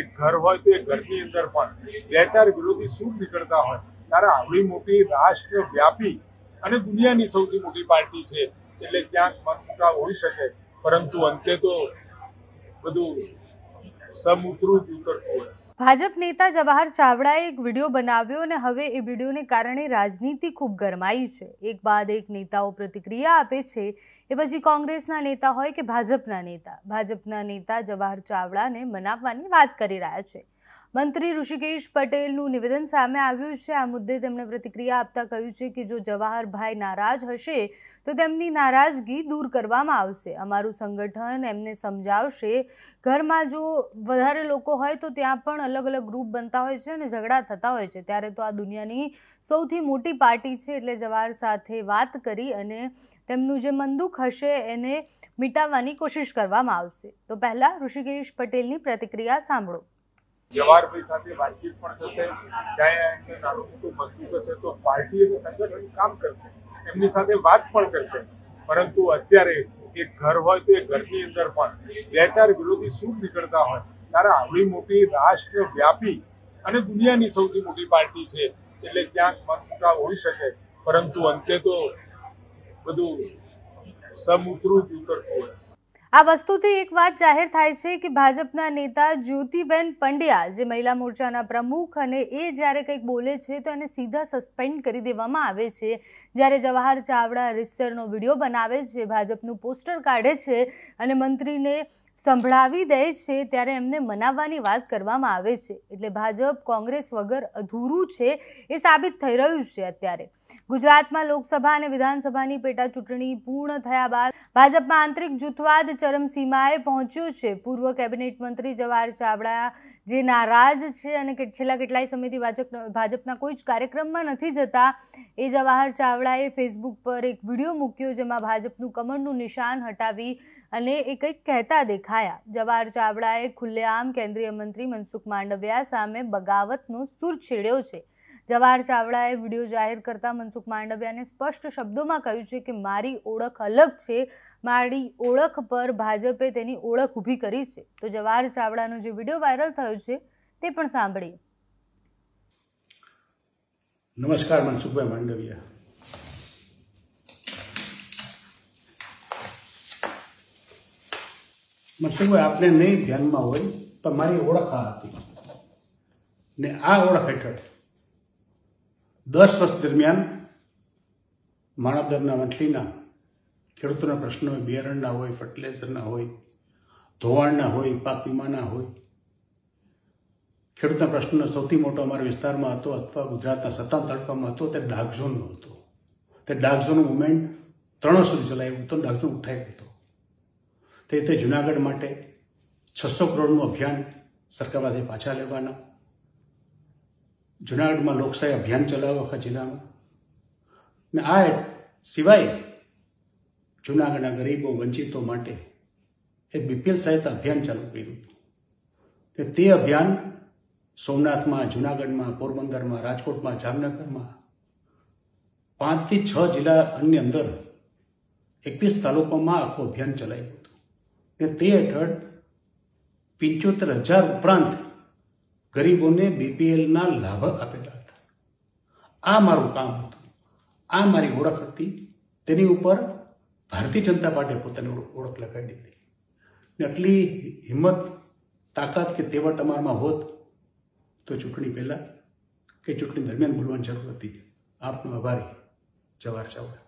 એક ઘર હોય તો એ ઘરની અંદર પણ બે ચાર વિરોધી શું નીકળતા હોય ત્યારે આવડી મોટી રાષ્ટ્ર વ્યાપી અને દુનિયાની સૌથી મોટી પાર્ટી છે એટલે ક્યાંક મનમુટાવ હોઈ શકે પરંતુ અંતે તો બધું ભાજપ નેતા જવાહર ચાવડાએ એક વિડીયો બનાવ્યો અને હવે એ વિડીયોને કારણે રાજનીતિ ખૂબ ગરમાઈ છે એક બાદ એક નેતાઓ પ્રતિક્રિયા આપે છે એ પછી કોંગ્રેસના નેતા હોય કે ભાજપના નેતા ભાજપના નેતા જવાહર ચાવડાને મનાવવાની વાત કરી રહ્યા છે મંત્રી ઋષિકેશ પટેલનું નિવેદન સામે આવ્યું છે આ મુદ્દે તેમણે પ્રતિક્રિયા આપતા કહ્યું છે કે જો જવાહરભાઈ નારાજ હશે તો તેમની નારાજગી દૂર કરવામાં આવશે અમારું સંગઠન એમને સમજાવશે ઘરમાં જો વધારે લોકો હોય તો ત્યાં પણ અલગ અલગ ગ્રુપ બનતા હોય છે અને ઝઘડા થતા હોય છે ત્યારે તો આ દુનિયાની સૌથી મોટી પાર્ટી છે એટલે જવાહર સાથે વાત કરી અને તેમનું જે મનદુખ હશે એને મિટાવવાની કોશિશ કરવામાં આવશે તો પહેલાં ઋષિકેશ પટેલની પ્રતિક્રિયા સાંભળો જવાહરભાઈ સાથે વાતચીત પણ થશે ત્યાં એમને નાનું મોટું તો પાર્ટી અને સંગઠન કામ કરશે એમની સાથે વાત પણ કરશે પરંતુ અત્યારે એક ઘર હોય તો એ ઘરની અંદર પણ બે ચાર વિરોધી શું નીકળતા હોય ત્યારે આવડી મોટી રાષ્ટ્ર વ્યાપી અને દુનિયાની સૌથી મોટી પાર્ટી છે એટલે ક્યાંક મનમુટાવ હોઈ શકે પરંતુ અંતે તો બધું સમુતરું જ ઉતરતું હોય છે આ વસ્તુથી એક વાત જાહેર થાય છે કે ભાજપના નેતા જ્યોતિબેન પંડ્યા જે મહિલા મોરચાના પ્રમુખ અને એ જ્યારે કંઈક બોલે છે તો એને સીધા સસ્પેન્ડ કરી દેવામાં આવે છે જ્યારે જવાહર ચાવડા રિસરનો વિડીયો બનાવે છે ભાજપનું પોસ્ટર કાઢે છે અને મંત્રીને સંભળાવી દે છે ત્યારે એમને મનાવવાની વાત કરવામાં આવે છે એટલે ભાજપ કોંગ્રેસ વગર અધૂરું છે એ સાબિત થઈ રહ્યું છે અત્યારે ગુજરાતમાં લોકસભા અને વિધાનસભાની પેટા ચૂંટણી પૂર્ણ થયા બાદ ભાજપમાં આંતરિક જૂથવાદ ચરમસીમાએ પહોંચ્યું છે પૂર્વ કેબિનેટ મંત્રી જવાહર ચાવડા જે નારાજ છે અને છેલ્લા કેટલાય સમયથી ભાજપ ભાજપના કોઈ જ કાર્યક્રમમાં નથી જતા એ જવાહર ચાવડાએ ફેસબુક પર એક વિડીયો મૂક્યો જેમાં ભાજપનું કમળનું નિશાન હટાવી અને એ કંઈક કહેતા દેખાયા જવાહર ચાવડાએ ખુલ્લેઆમ કેન્દ્રીય મંત્રી મનસુખ માંડવિયા સામે બગાવતનો સુર છેડ્યો છે જવાહર ચાવડાએ વિડીયો જાહેર કરતા મનસુખ માંડવિયાને સ્પષ્ટ શબ્દોમાં કહ્યું છે કે મારી ઓળખ અલગ છે મારી ઓળખ પર ભાજપે તેની ઓળખ ઊભી કરી છે તો જવાહર ચાવડાનો જે વિડીયો વાયરલ થયો છે તે પણ સાંભળીએ નમસ્કાર મનસુખભાઈ માંડવિયા મનસુખભાઈ આપને નહીં ધ્યાનમાં હોય પણ મારી ઓળખ આ હતી ને આ ઓળખ હેઠળ દસ વર્ષ દરમિયાન માણાદરના વંથલીના ખેડૂતોના પ્રશ્નો હોય બિયારણના હોય ફર્ટિલાઇઝરના હોય ધોવાણના હોય પાક વીમાના હોય ખેડૂતના પ્રશ્નનો સૌથી મોટો અમારા વિસ્તારમાં હતો અથવા ગુજરાતના સત્તાવન તડકામાં હતો તે ડાર્ક ઝોનનો હતો તે ડાર્ક ઝોન મુવમેન્ટ ત્રણ સુધી ચલાવ્યું હતું ડાર્ક ઝોન ઉઠાવ્યું હતો તે રીતે જુનાગઢ માટે છસો કરોડનું અભિયાન સરકાર પાસે પાછા લેવાના જુનાગઢમાં લોકશાહી અભિયાન ચલાવ્યું આખા જિલ્લામાં ને આ સિવાય જુનાગઢના ગરીબો વંચિતો માટે એ બીપીએલ સહિત અભિયાન ચાલુ કર્યું હતું તે અભિયાન સોમનાથમાં જુનાગઢમાં પોરબંદરમાં રાજકોટમાં જામનગરમાં પાંચથી છ જિલ્લાની અંદર એકવીસ તાલુકામાં આખું અભિયાન ચલાવ્યું હતું ને તે હેઠળ પંચોતેર હજાર ઉપરાંત ગરીબોને બીપીએલના લાભ આપેલા હતા આ મારું કામ હતું આ મારી ઓળખ હતી તેની ઉપર ભારતીય જનતા પાર્ટીએ પોતાની ઓળખ લગાવી દીધી ને આટલી હિંમત તાકાત કે તેવર તમારામાં હોત તો ચૂંટણી પહેલાં કે ચૂંટણી દરમિયાન બોલવાની જરૂર હતી આપનો આભારી જવાહર ચાવડા